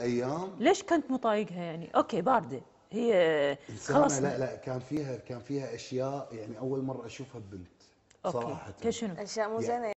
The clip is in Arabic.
ايام ليش كنت مطايقها يعني اوكي بارده هي آه، خلاص لا لا كان فيها كان فيها اشياء يعني اول مره اشوفها ببنت صراحه أوكي. صراحه كشنو اشياء مو يعني زينه